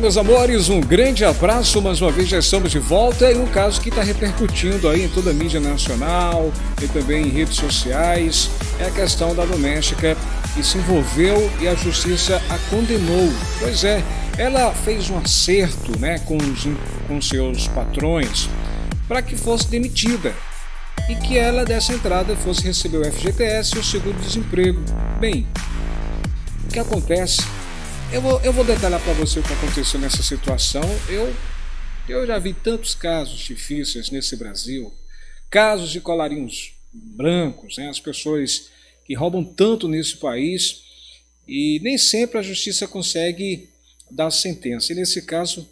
meus amores, um grande abraço. Mais uma vez já estamos de volta e um caso que está repercutindo aí em toda a mídia nacional e também em redes sociais é a questão da doméstica que se envolveu e a justiça a condenou. Pois é, ela fez um acerto né, com, os, com seus patrões para que fosse demitida e que ela dessa entrada fosse receber o FGTS e o seguro-desemprego. Bem, o que acontece eu vou, eu vou detalhar para você o que aconteceu nessa situação. Eu, eu já vi tantos casos difíceis nesse Brasil, casos de colarinhos brancos, né? as pessoas que roubam tanto nesse país e nem sempre a justiça consegue dar sentença. E nesse caso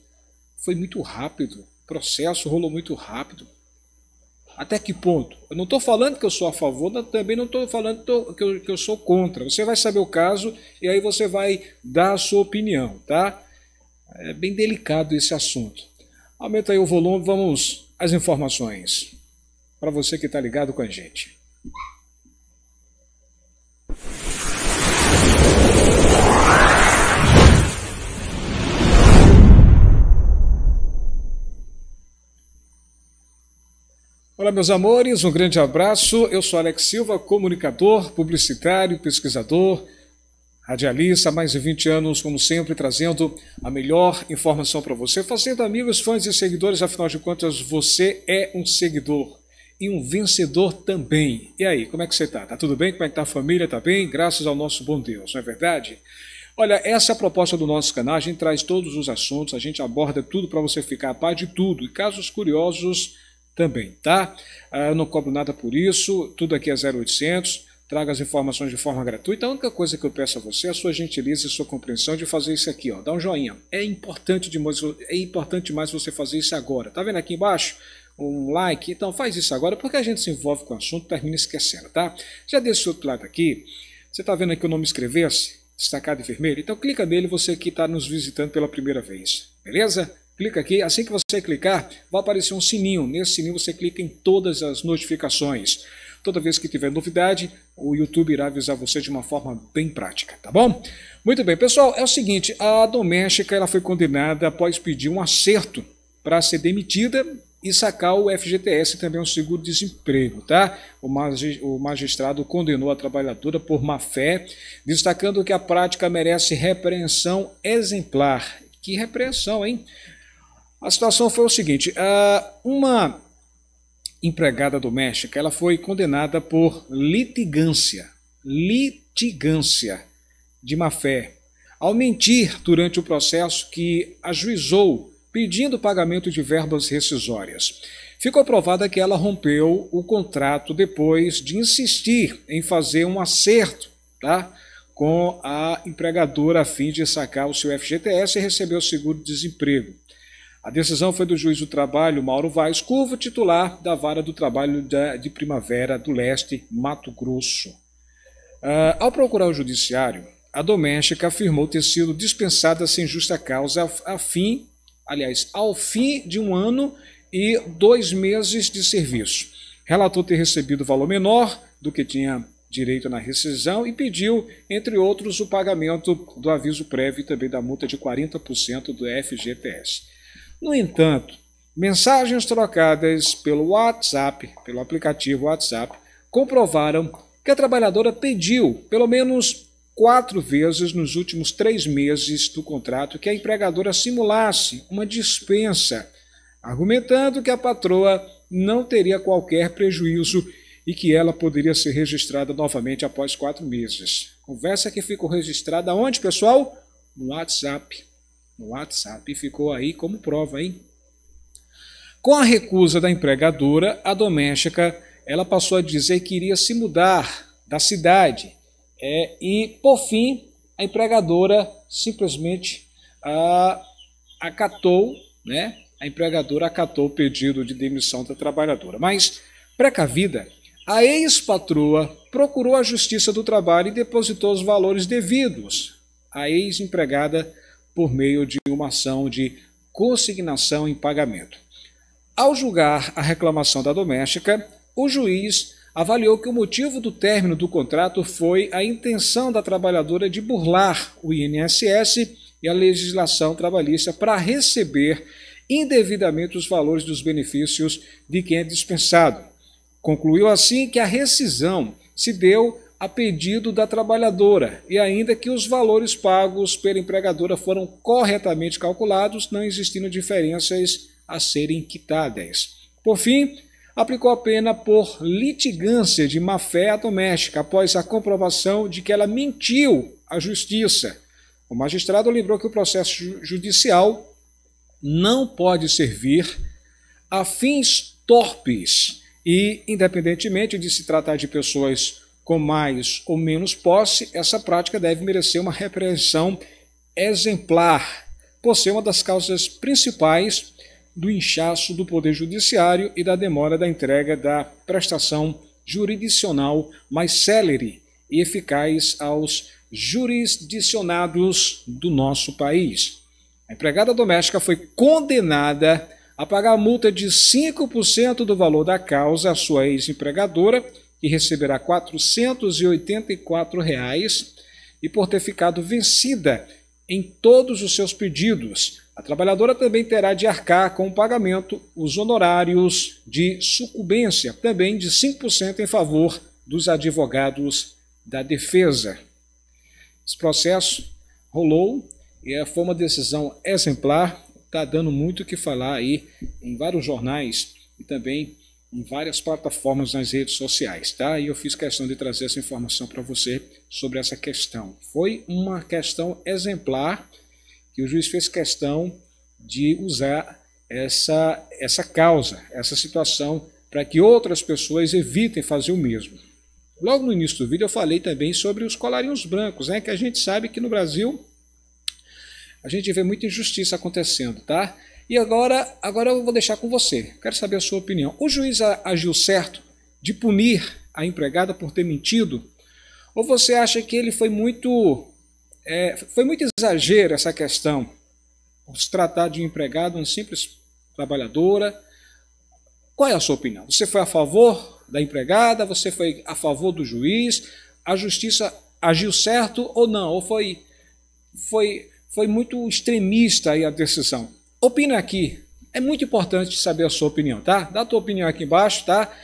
foi muito rápido, o processo rolou muito rápido. Até que ponto? Eu não estou falando que eu sou a favor, também não estou falando que eu, que eu sou contra. Você vai saber o caso e aí você vai dar a sua opinião, tá? É bem delicado esse assunto. Aumenta aí o volume, vamos às informações. Para você que está ligado com a gente. Olá, meus amores, um grande abraço. Eu sou Alex Silva, comunicador, publicitário, pesquisador, radialista, mais de 20 anos, como sempre, trazendo a melhor informação para você, fazendo amigos, fãs e seguidores, afinal de contas, você é um seguidor e um vencedor também. E aí, como é que você está? Tá tudo bem? Como é que está a família? Tá bem? Graças ao nosso bom Deus, não é verdade? Olha, essa é a proposta do nosso canal, a gente traz todos os assuntos, a gente aborda tudo para você ficar a par de tudo. E casos curiosos também, tá? Ah, eu não cobro nada por isso, tudo aqui é 0800, traga as informações de forma gratuita. A única coisa que eu peço a você é a sua gentileza e sua compreensão de fazer isso aqui, ó. Dá um joinha. É importante demais, é importante demais você fazer isso agora. Tá vendo aqui embaixo? Um like, então faz isso agora, porque a gente se envolve com o assunto e termina esquecendo, tá? Já desse outro lado aqui, você tá vendo aqui o nome inscrever-se, destacado em vermelho? Então clica nele, você que está nos visitando pela primeira vez, beleza? clica aqui. Assim que você clicar, vai aparecer um sininho. Nesse sininho você clica em todas as notificações. Toda vez que tiver novidade, o YouTube irá avisar você de uma forma bem prática, tá bom? Muito bem, pessoal, é o seguinte, a doméstica ela foi condenada após pedir um acerto para ser demitida e sacar o FGTS também o seguro-desemprego, tá? O magistrado condenou a trabalhadora por má fé, destacando que a prática merece repreensão exemplar. Que repreensão, hein? A situação foi o seguinte: uma empregada doméstica ela foi condenada por litigância, litigância de má fé, ao mentir durante o processo que ajuizou pedindo pagamento de verbas rescisórias. Ficou provada que ela rompeu o contrato depois de insistir em fazer um acerto, tá? Com a empregadora a fim de sacar o seu FGTS e receber o seguro-desemprego. A decisão foi do juiz do trabalho Mauro Vaz Curvo, titular da vara do trabalho de Primavera do Leste, Mato Grosso. Uh, ao procurar o judiciário, a doméstica afirmou ter sido dispensada sem justa causa a fim, aliás, ao fim de um ano e dois meses de serviço. Relatou ter recebido valor menor do que tinha direito na rescisão e pediu, entre outros, o pagamento do aviso prévio e também da multa de 40% do FGTS. No entanto, mensagens trocadas pelo WhatsApp, pelo aplicativo WhatsApp, comprovaram que a trabalhadora pediu pelo menos quatro vezes nos últimos três meses do contrato que a empregadora simulasse uma dispensa, argumentando que a patroa não teria qualquer prejuízo e que ela poderia ser registrada novamente após quatro meses. Conversa que ficou registrada onde, pessoal? No WhatsApp no WhatsApp e ficou aí como prova, hein? Com a recusa da empregadora, a doméstica ela passou a dizer que iria se mudar da cidade. É, e, por fim, a empregadora simplesmente ah, acatou, né? A empregadora acatou o pedido de demissão da trabalhadora. Mas, precavida, a ex-patroa procurou a Justiça do Trabalho e depositou os valores devidos. A ex-empregada por meio de uma ação de consignação em pagamento. Ao julgar a reclamação da doméstica, o juiz avaliou que o motivo do término do contrato foi a intenção da trabalhadora de burlar o INSS e a legislação trabalhista para receber indevidamente os valores dos benefícios de quem é dispensado. Concluiu assim que a rescisão se deu a pedido da trabalhadora e ainda que os valores pagos pela empregadora foram corretamente calculados, não existindo diferenças a serem quitadas. Por fim, aplicou a pena por litigância de má-fé à doméstica após a comprovação de que ela mentiu à justiça. O magistrado lembrou que o processo judicial não pode servir a fins torpes e, independentemente de se tratar de pessoas com mais ou menos posse, essa prática deve merecer uma repreensão exemplar, por ser uma das causas principais do inchaço do Poder Judiciário e da demora da entrega da prestação jurisdicional mais célere e eficaz aos jurisdicionados do nosso país. A empregada doméstica foi condenada a pagar a multa de 5% do valor da causa à sua ex-empregadora que receberá R$ 484, reais, e por ter ficado vencida em todos os seus pedidos. A trabalhadora também terá de arcar com o pagamento os honorários de sucumbência, também de 5% em favor dos advogados da defesa. Esse processo rolou e é, foi uma decisão exemplar, está dando muito o que falar aí em vários jornais e também em várias plataformas nas redes sociais, tá? E eu fiz questão de trazer essa informação para você sobre essa questão. Foi uma questão exemplar que o juiz fez questão de usar essa essa causa, essa situação para que outras pessoas evitem fazer o mesmo. Logo no início do vídeo eu falei também sobre os colarinhos brancos, né? Que a gente sabe que no Brasil a gente vê muita injustiça acontecendo, tá? E agora, agora eu vou deixar com você. Quero saber a sua opinião. O juiz agiu certo de punir a empregada por ter mentido? Ou você acha que ele foi muito é, foi muito exagero essa questão? se tratar de um empregado, uma simples trabalhadora. Qual é a sua opinião? Você foi a favor da empregada? Você foi a favor do juiz? A justiça agiu certo ou não? Ou foi foi foi muito extremista aí a decisão? Opina aqui. É muito importante saber a sua opinião, tá? Dá a tua opinião aqui embaixo, tá?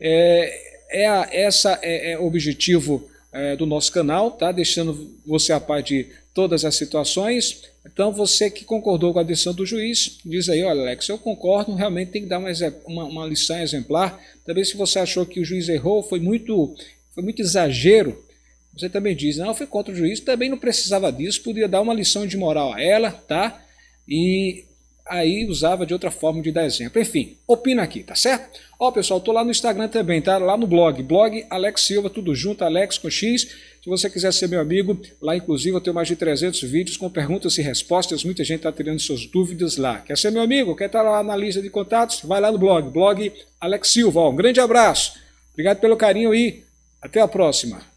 É, é a, essa é, é o objetivo é, do nosso canal, tá? Deixando você a par de todas as situações. Então, você que concordou com a decisão do juiz, diz aí, olha, Alex, eu concordo, realmente tem que dar uma, uma, uma lição exemplar. Também se você achou que o juiz errou, foi muito, foi muito exagero, você também diz, não, foi contra o juiz, também não precisava disso, podia dar uma lição de moral a ela, tá? E aí usava de outra forma de dar exemplo. Enfim, opina aqui, tá certo? Ó, pessoal, tô lá no Instagram também, tá? Lá no blog, blog Alex Silva, tudo junto, Alex com X. Se você quiser ser meu amigo, lá inclusive eu tenho mais de 300 vídeos com perguntas e respostas, muita gente tá tirando suas dúvidas lá. Quer ser meu amigo? Quer estar tá lá na lista de contatos? Vai lá no blog, blog Alex Silva. Ó, um grande abraço, obrigado pelo carinho e até a próxima.